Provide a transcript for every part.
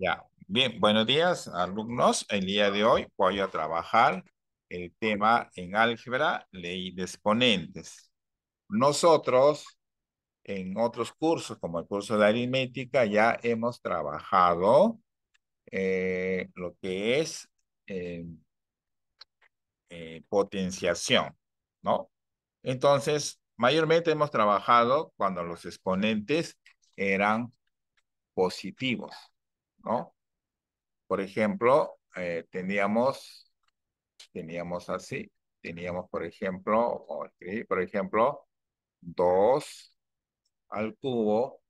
Ya, bien, buenos días alumnos. El día de hoy voy a trabajar el tema en álgebra, ley de exponentes. Nosotros en otros cursos, como el curso de aritmética, ya hemos trabajado eh, lo que es eh, eh, potenciación, ¿no? Entonces, mayormente hemos trabajado cuando los exponentes eran positivos, ¿no? Por ejemplo, eh, teníamos, teníamos así, teníamos, por ejemplo, vamos a escribir, por ejemplo, 2 al cubo,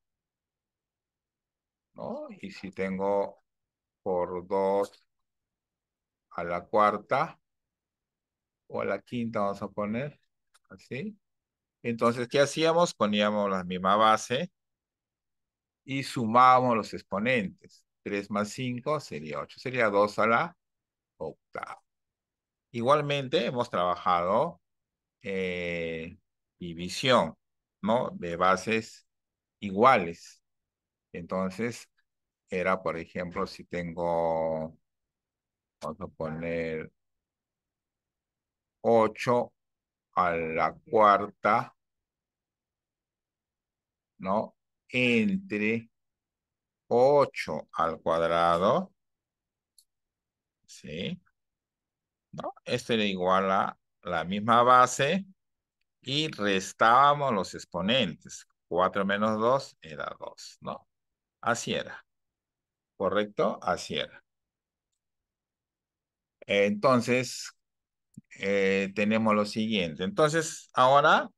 ¿no? Y si tengo por 2 a la cuarta o a la quinta, vamos a poner así. Entonces, ¿qué hacíamos? Poníamos la misma base y sumábamos los exponentes. 3 más 5 sería 8, sería 2 a la octava. Igualmente hemos trabajado eh, división, ¿no? De bases iguales. Entonces, era, por ejemplo, si tengo, vamos a poner 8 a la cuarta, ¿no? Entre 8 al cuadrado, ¿sí? ¿No? era igual a la misma base y restábamos los exponentes. 4 menos 2 era 2, ¿no? Así era. ¿Correcto? Así era. Entonces, eh, tenemos lo siguiente. Entonces, ahora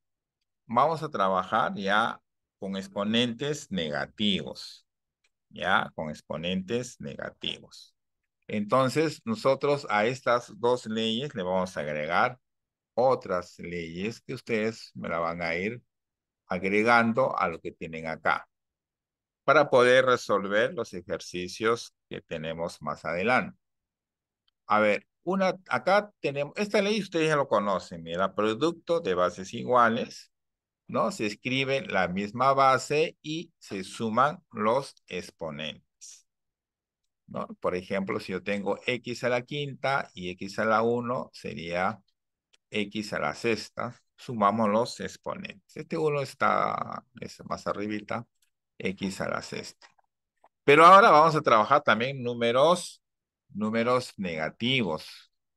vamos a trabajar ya con exponentes negativos. ¿ya? Con exponentes negativos. Entonces, nosotros a estas dos leyes le vamos a agregar otras leyes que ustedes me la van a ir agregando a lo que tienen acá para poder resolver los ejercicios que tenemos más adelante. A ver, una, acá tenemos, esta ley ustedes ya lo conocen, mira, producto de bases iguales, ¿no? Se escribe la misma base y se suman los exponentes, ¿no? Por ejemplo, si yo tengo x a la quinta y x a la uno, sería x a la sexta, sumamos los exponentes. Este uno está es más arribita, x a la sexta. Pero ahora vamos a trabajar también números, números negativos,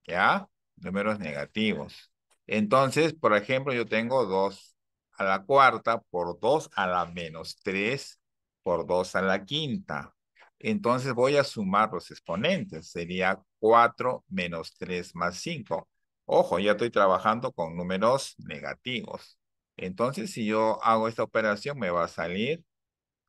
¿ya? Números negativos. Entonces, por ejemplo, yo tengo dos a la cuarta, por 2 a la menos 3, por 2 a la quinta. Entonces voy a sumar los exponentes. Sería 4 menos 3 más 5. Ojo, ya estoy trabajando con números negativos. Entonces, si yo hago esta operación, me va a salir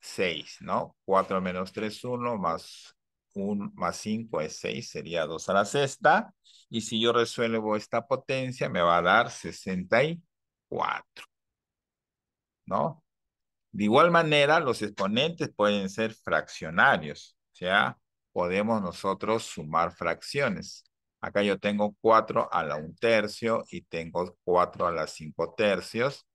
6, ¿no? 4 menos 3, 1, más 1 más 5 es 6, sería 2 a la sexta. Y si yo resuelvo esta potencia, me va a dar 64. ¿no? De igual manera, los exponentes pueden ser fraccionarios, o sea, podemos nosotros sumar fracciones. Acá yo tengo 4 a la 1 tercio y tengo 4 a la 5 tercios,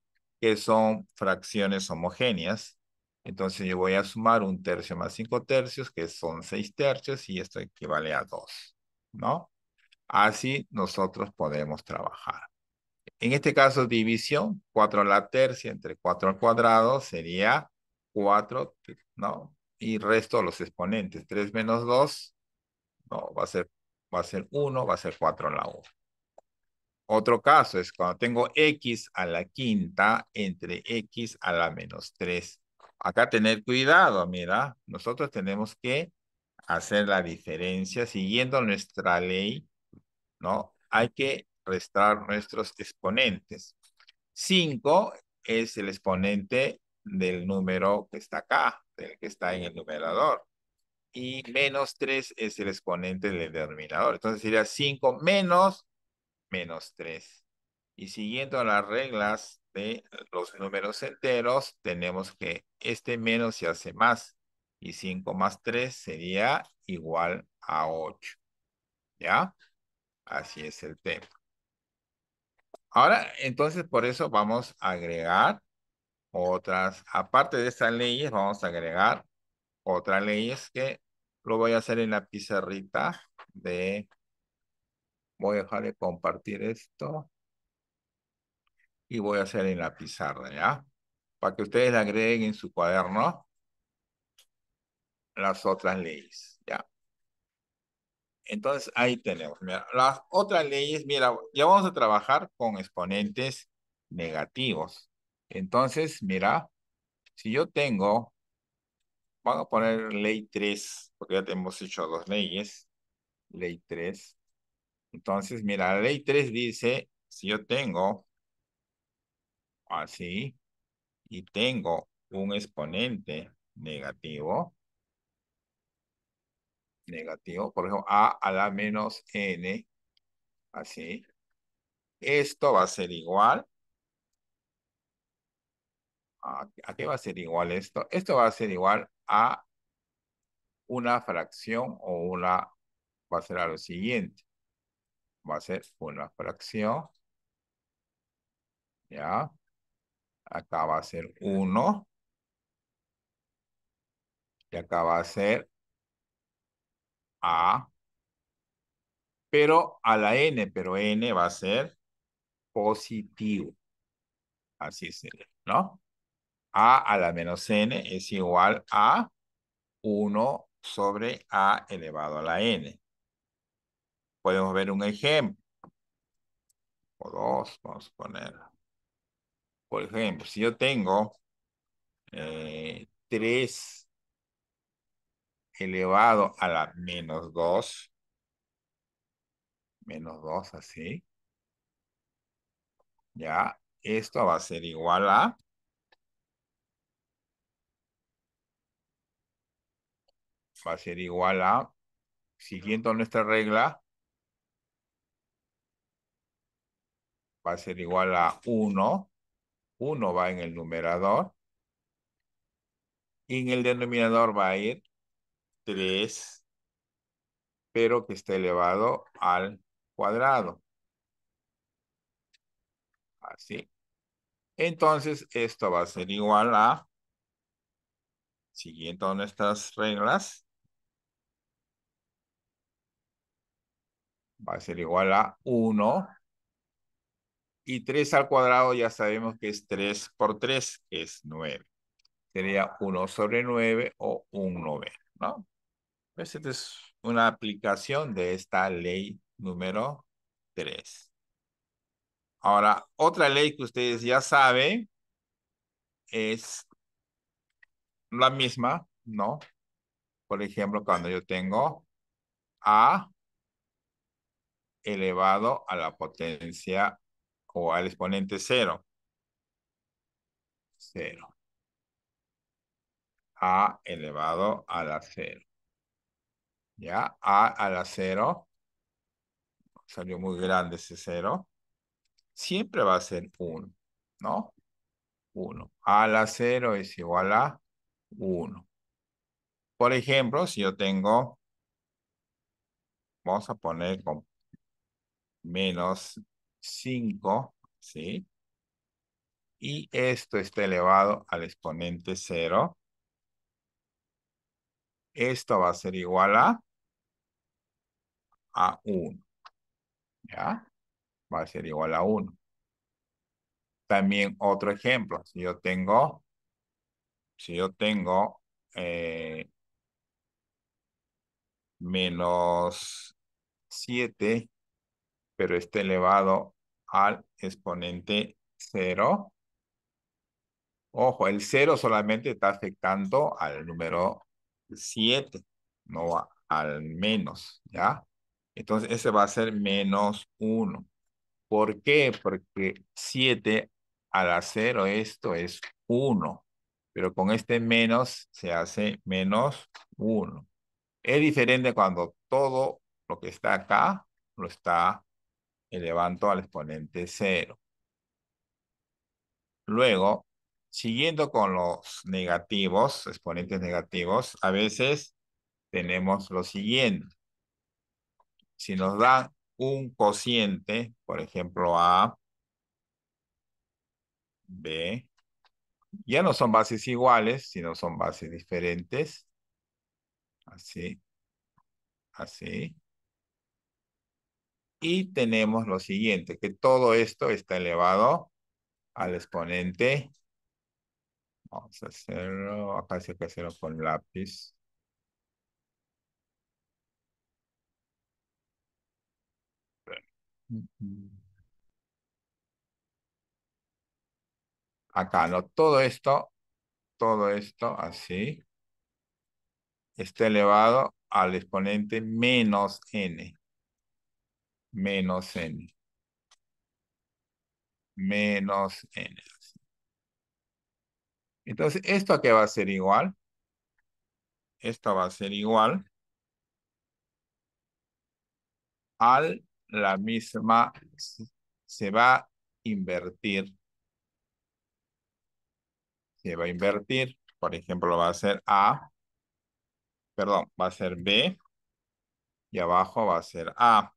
que son fracciones homogéneas. Entonces yo voy a sumar 1 tercio más 5 tercios, que son 6 tercios, y esto equivale a 2, ¿no? Así nosotros podemos trabajar. En este caso, división, 4 a la tercia entre 4 al cuadrado sería 4, ¿no? Y resto los exponentes, 3 menos 2, no, va a ser, va a ser 1, va a ser 4 a la 1. Otro caso es cuando tengo x a la quinta entre x a la menos 3. Acá tener cuidado, mira, nosotros tenemos que hacer la diferencia siguiendo nuestra ley, ¿no? Hay que restar nuestros exponentes. 5 es el exponente del número que está acá, del que está en el numerador. Y menos 3 es el exponente del denominador. Entonces sería 5 menos menos 3. Y siguiendo las reglas de los números enteros, tenemos que este menos se hace más. Y 5 más 3 sería igual a 8. ¿Ya? Así es el tema. Ahora, entonces, por eso vamos a agregar otras, aparte de estas leyes, vamos a agregar otras leyes que lo voy a hacer en la pizarrita de, voy a dejar de compartir esto y voy a hacer en la pizarra, ¿ya? Para que ustedes agreguen en su cuaderno las otras leyes. Entonces ahí tenemos. Mira, las otras leyes, mira, ya vamos a trabajar con exponentes negativos. Entonces, mira, si yo tengo, vamos a poner ley 3, porque ya tenemos hecho dos leyes. Ley 3. Entonces, mira, ley 3 dice, si yo tengo así y tengo un exponente negativo, negativo, por ejemplo, a a la menos n, así. Esto va a ser igual. ¿A, qué va a ser igual esto? Esto va a ser igual a una fracción o una, va a ser a lo siguiente. Va a ser una fracción. ¿Ya? Acá va a ser 1. Y acá va a ser a, pero a la N, pero N va a ser positivo. Así sería, ¿no? A a la menos N es igual a 1 sobre A elevado a la N. Podemos ver un ejemplo. O dos, vamos a poner. Por ejemplo, si yo tengo eh, 3 elevado a la menos 2. Menos 2, así. Ya, esto va a ser igual a va a ser igual a, siguiendo nuestra regla, va a ser igual a 1. 1 va en el numerador. Y en el denominador va a ir 3, pero que está elevado al cuadrado. Así. Entonces, esto va a ser igual a, siguiendo nuestras reglas, va a ser igual a 1. Y 3 al cuadrado ya sabemos que es 3 por 3, que es 9. Sería 1 sobre 9 o 1 9, ¿no? Pues, esta es una aplicación de esta ley número 3. Ahora, otra ley que ustedes ya saben es la misma, ¿no? Por ejemplo, cuando yo tengo A elevado a la potencia o al exponente cero. Cero. A elevado a la cero. ¿ya? A a la 0, salió muy grande ese 0, siempre va a ser 1, ¿no? 1. A la 0 es igual a 1. Por ejemplo, si yo tengo, vamos a poner con menos 5, ¿sí? Y esto está elevado al exponente 0. Esto va a ser igual a a 1. ¿Ya? Va a ser igual a 1. También otro ejemplo. Si yo tengo, si yo tengo eh, menos 7, pero está elevado al exponente 0. Ojo, el 0 solamente está afectando al número 7, no al menos, ¿ya? Entonces ese va a ser menos 1. ¿Por qué? Porque 7 a la 0 esto es 1. Pero con este menos se hace menos 1. Es diferente cuando todo lo que está acá lo está elevando al exponente 0. Luego, siguiendo con los negativos, exponentes negativos, a veces tenemos lo siguiente si nos da un cociente, por ejemplo, A, B, ya no son bases iguales, sino son bases diferentes. Así, así. Y tenemos lo siguiente, que todo esto está elevado al exponente. Vamos a hacerlo, acá se que hacerlo con lápiz. Acá, ¿no? Todo esto, todo esto así, está elevado al exponente menos n. Menos n. Menos n. Entonces, ¿esto qué va a ser igual? Esto va a ser igual al la misma se va a invertir. Se va a invertir. Por ejemplo, va a ser A. Perdón, va a ser B. Y abajo va a ser A.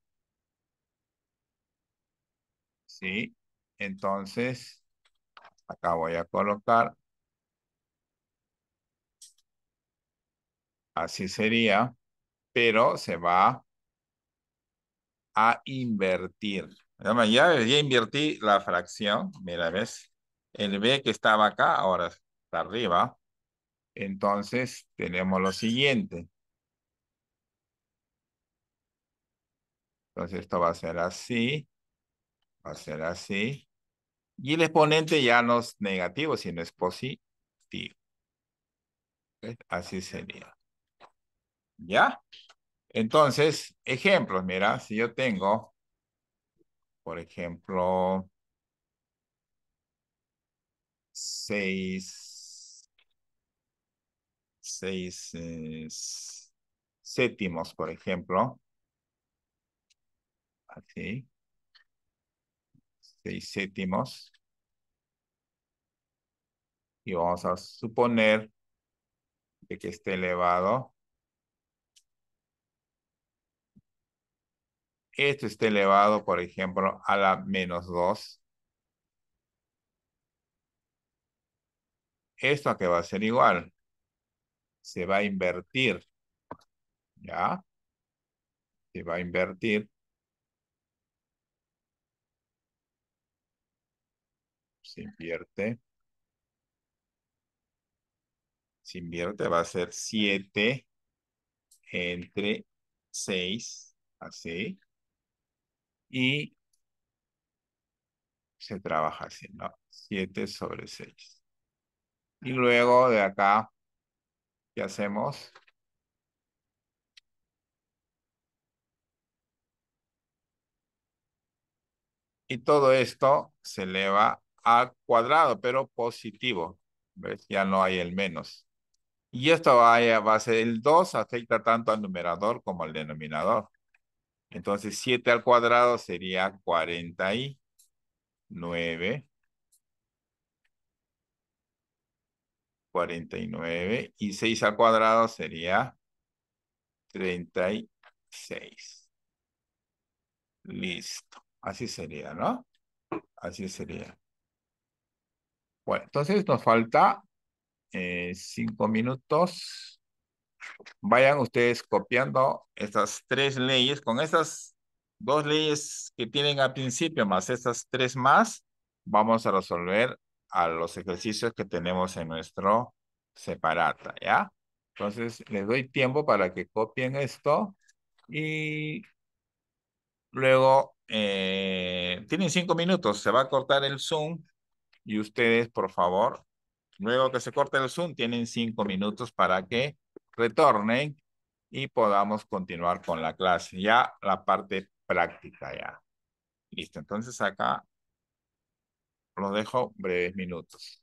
¿Sí? Entonces, acá voy a colocar. Así sería, pero se va a invertir. Ya, ya invertí la fracción, mira, ¿ves? El B que estaba acá, ahora está arriba. Entonces, tenemos lo siguiente. Entonces, esto va a ser así. Va a ser así. Y el exponente ya no es negativo, sino es positivo. Así sería. ¿Ya? Entonces, ejemplos, mira, si yo tengo, por ejemplo, seis, seis, eh, séptimos, por ejemplo, así, Seis séptimos, y vamos a suponer que esté elevado esto está elevado, por ejemplo, a la menos 2. Esto a qué va a ser igual. Se va a invertir. ¿Ya? Se va a invertir. Se invierte. Se invierte, va a ser 7 entre 6, así y se trabaja haciendo 7 sobre 6. Y luego de acá, ¿qué hacemos? Y todo esto se eleva al cuadrado, pero positivo. ¿Ves? Ya no hay el menos. Y esto va a, va a ser el 2, afecta tanto al numerador como al denominador. Entonces 7 al cuadrado sería 49. 49 y 6 al cuadrado sería 36. Listo. Así sería, ¿no? Así sería. Bueno, entonces nos falta eh, cinco minutos. Vayan ustedes copiando estas tres leyes. Con estas dos leyes que tienen al principio, más estas tres más, vamos a resolver a los ejercicios que tenemos en nuestro separata, ¿ya? Entonces, les doy tiempo para que copien esto y luego eh, tienen cinco minutos, se va a cortar el Zoom y ustedes, por favor, luego que se corte el Zoom, tienen cinco minutos para que retornen y podamos continuar con la clase. Ya la parte práctica ya. Listo, entonces acá lo dejo breves minutos.